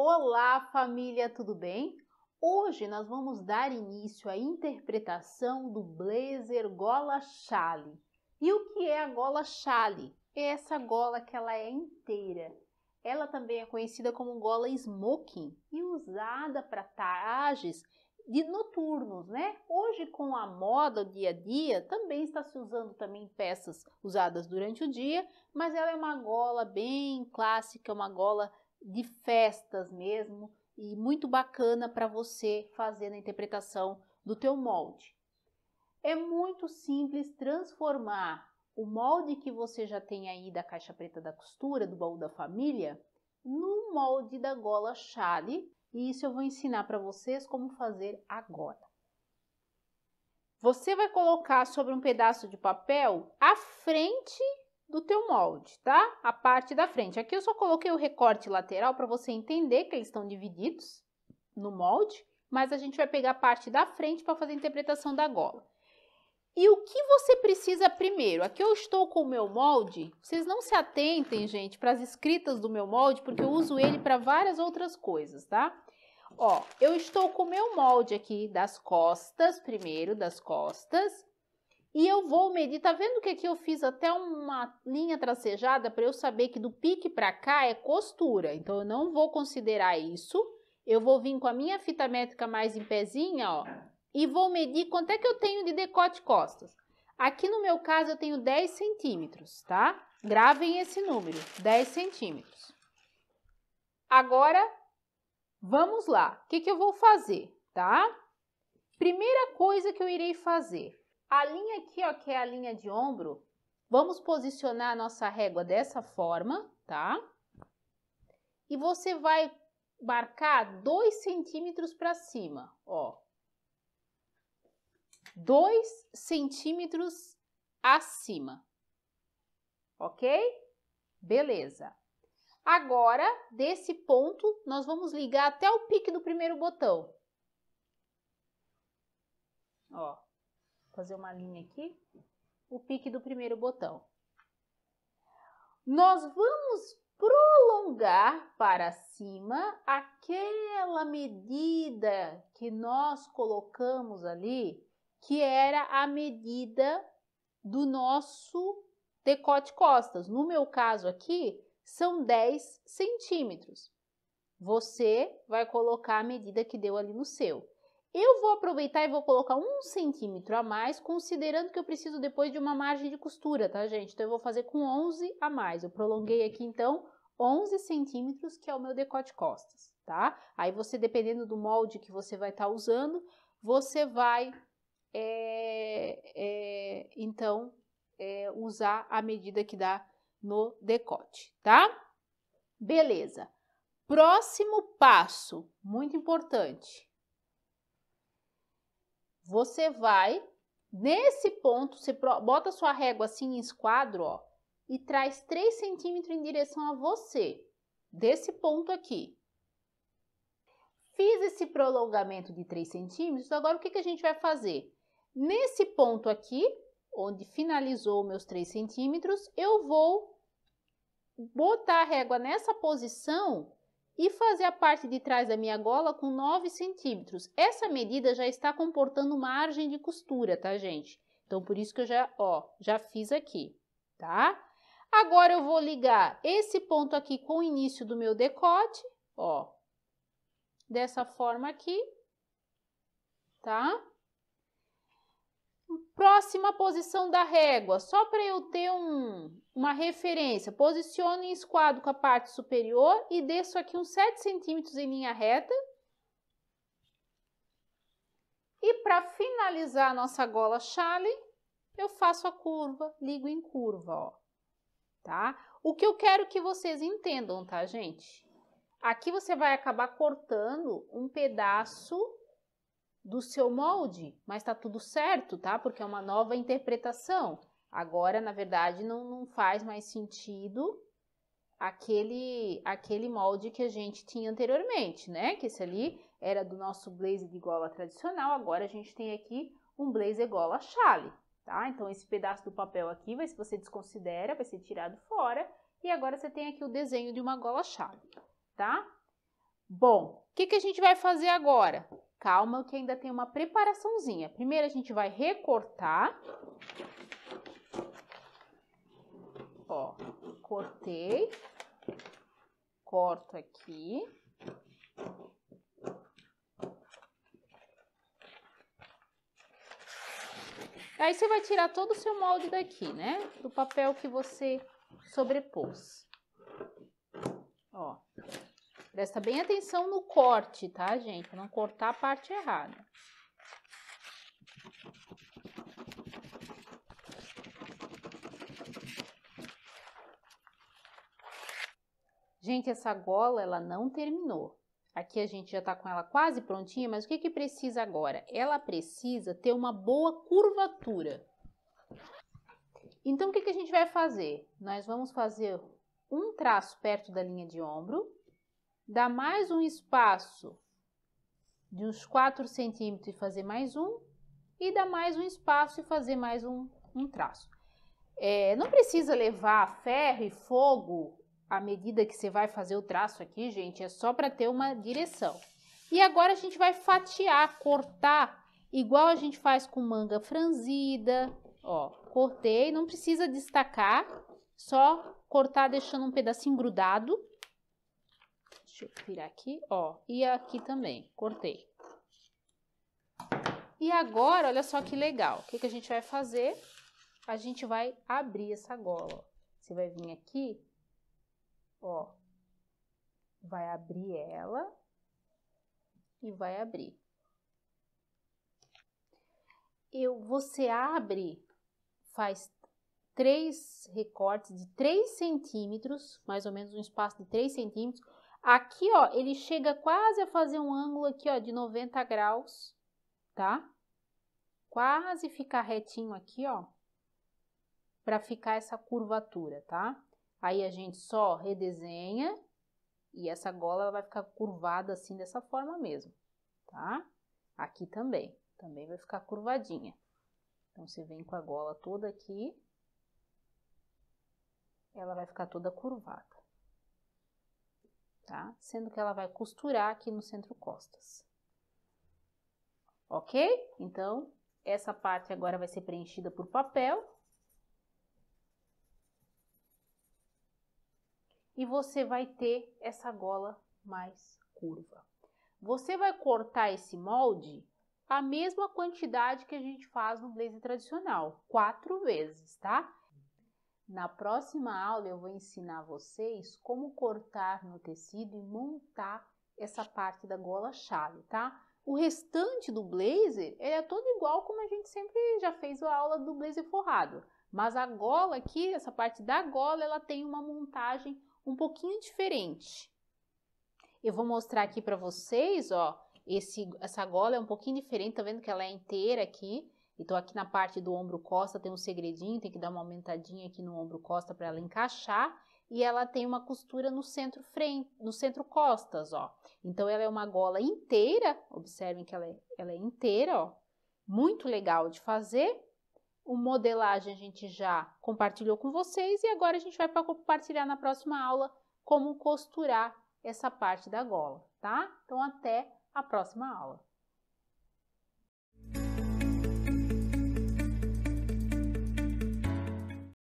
Olá, família, tudo bem? Hoje nós vamos dar início à interpretação do blazer gola chale. E o que é a gola chale? É essa gola que ela é inteira. Ela também é conhecida como gola smoking e usada para trajes de noturnos, né? Hoje com a moda do dia a dia, também está se usando também peças usadas durante o dia, mas ela é uma gola bem clássica, uma gola de festas mesmo e muito bacana para você fazer na interpretação do teu molde. É muito simples transformar o molde que você já tem aí da caixa preta da costura, do baú da família, no molde da gola chale, e isso eu vou ensinar para vocês como fazer agora. Você vai colocar sobre um pedaço de papel a frente do teu molde, tá? A parte da frente. Aqui eu só coloquei o recorte lateral para você entender que eles estão divididos no molde, mas a gente vai pegar a parte da frente para fazer a interpretação da gola. E o que você precisa primeiro? Aqui eu estou com o meu molde. Vocês não se atentem, gente, para as escritas do meu molde, porque eu uso ele para várias outras coisas, tá? Ó, eu estou com o meu molde aqui das costas, primeiro das costas. E eu vou medir, tá vendo que aqui eu fiz até uma linha tracejada para eu saber que do pique para cá é costura. Então eu não vou considerar isso. Eu vou vir com a minha fita métrica mais em pezinha, ó, e vou medir quanto é que eu tenho de decote costas. Aqui no meu caso eu tenho 10 centímetros, tá? Gravem esse número, 10 centímetros. Agora, vamos lá. O que, que eu vou fazer, tá? Primeira coisa que eu irei fazer, a linha aqui, ó, que é a linha de ombro, vamos posicionar a nossa régua dessa forma, tá? E você vai marcar dois centímetros para cima, ó. Dois centímetros acima, ok? Beleza. Agora, desse ponto, nós vamos ligar até o pique do primeiro botão. Ó, fazer uma linha aqui, o pique do primeiro botão. Nós vamos prolongar para cima aquela medida que nós colocamos ali, que era a medida do nosso decote costas. No meu caso aqui, são 10 centímetros. Você vai colocar a medida que deu ali no seu. Eu vou aproveitar e vou colocar um centímetro a mais, considerando que eu preciso depois de uma margem de costura, tá, gente? Então, eu vou fazer com 11 a mais. Eu prolonguei aqui, então, 11 centímetros, que é o meu decote costas, tá? Aí, você, dependendo do molde que você vai estar tá usando, você vai, é, é, então, é, usar a medida que dá no decote, tá? Beleza. Próximo passo, muito importante você vai nesse ponto, você bota sua régua assim em esquadro, ó, e traz 3 centímetros em direção a você, desse ponto aqui. Fiz esse prolongamento de 3 centímetros, agora o que, que a gente vai fazer? Nesse ponto aqui, onde finalizou meus 3 centímetros, eu vou botar a régua nessa posição e fazer a parte de trás da minha gola com 9 centímetros. Essa medida já está comportando margem de costura, tá, gente? Então, por isso que eu já, ó, já fiz aqui, tá? Agora, eu vou ligar esse ponto aqui com o início do meu decote, ó, dessa forma aqui, tá? Próxima posição da régua, só para eu ter um, uma referência. Posicione em esquadro com a parte superior e desço aqui uns 7 centímetros em linha reta. E para finalizar a nossa gola chale, eu faço a curva, ligo em curva, ó. Tá? O que eu quero que vocês entendam, tá, gente? Aqui você vai acabar cortando um pedaço do seu molde, mas tá tudo certo, tá? Porque é uma nova interpretação. Agora, na verdade, não, não faz mais sentido aquele, aquele molde que a gente tinha anteriormente, né? Que esse ali era do nosso blazer de gola tradicional, agora a gente tem aqui um blazer gola chale, tá? Então, esse pedaço do papel aqui, vai, se você desconsidera, vai ser tirado fora, e agora você tem aqui o desenho de uma gola chale, tá? Bom, o que, que a gente vai fazer agora? Calma que ainda tem uma preparaçãozinha. Primeiro a gente vai recortar ó, cortei, corto aqui. Aí você vai tirar todo o seu molde daqui, né? Do papel que você sobrepôs. Ó. Presta bem atenção no corte, tá, gente? Pra não cortar a parte errada. Gente, essa gola ela não terminou. Aqui a gente já está com ela quase prontinha, mas o que, que precisa agora? Ela precisa ter uma boa curvatura. Então, o que, que a gente vai fazer? Nós vamos fazer um traço perto da linha de ombro, dar mais um espaço de uns 4 centímetros e fazer mais um, e dar mais um espaço e fazer mais um, um traço. É, não precisa levar ferro e fogo à medida que você vai fazer o traço aqui, gente, é só para ter uma direção. E agora a gente vai fatiar, cortar, igual a gente faz com manga franzida. Ó, cortei, não precisa destacar, só cortar deixando um pedacinho grudado. Deixa eu virar aqui, ó, e aqui também, cortei. E agora, olha só que legal, o que, que a gente vai fazer? A gente vai abrir essa gola, ó. Você vai vir aqui Ó, vai abrir ela e vai abrir. Eu, você abre, faz três recortes de 3 centímetros, mais ou menos um espaço de 3 centímetros. Aqui, ó, ele chega quase a fazer um ângulo aqui, ó, de 90 graus, tá? Quase ficar retinho aqui, ó, para ficar essa curvatura, tá? Aí a gente só redesenha e essa gola vai ficar curvada assim dessa forma mesmo, tá? Aqui também, também vai ficar curvadinha. Então você vem com a gola toda aqui, ela vai ficar toda curvada, tá? Sendo que ela vai costurar aqui no centro costas. Ok? Então, essa parte agora vai ser preenchida por papel e você vai ter essa gola mais curva. Você vai cortar esse molde a mesma quantidade que a gente faz no blazer tradicional, quatro vezes, tá? Na próxima aula eu vou ensinar vocês como cortar no tecido e montar essa parte da gola chave, tá? O restante do blazer ele é todo igual como a gente sempre já fez a aula do blazer forrado, mas a gola aqui, essa parte da gola, ela tem uma montagem um pouquinho diferente. Eu vou mostrar aqui para vocês, ó, esse, essa gola é um pouquinho diferente, tá vendo que ela é inteira aqui. Então aqui na parte do ombro costa tem um segredinho, tem que dar uma aumentadinha aqui no ombro costa para ela encaixar. E ela tem uma costura no centro frente, no centro costas, ó. Então ela é uma gola inteira, observem que ela é, ela é inteira, ó. Muito legal de fazer o modelagem a gente já compartilhou com vocês e agora a gente vai compartilhar na próxima aula como costurar essa parte da gola, tá? Então até a próxima aula.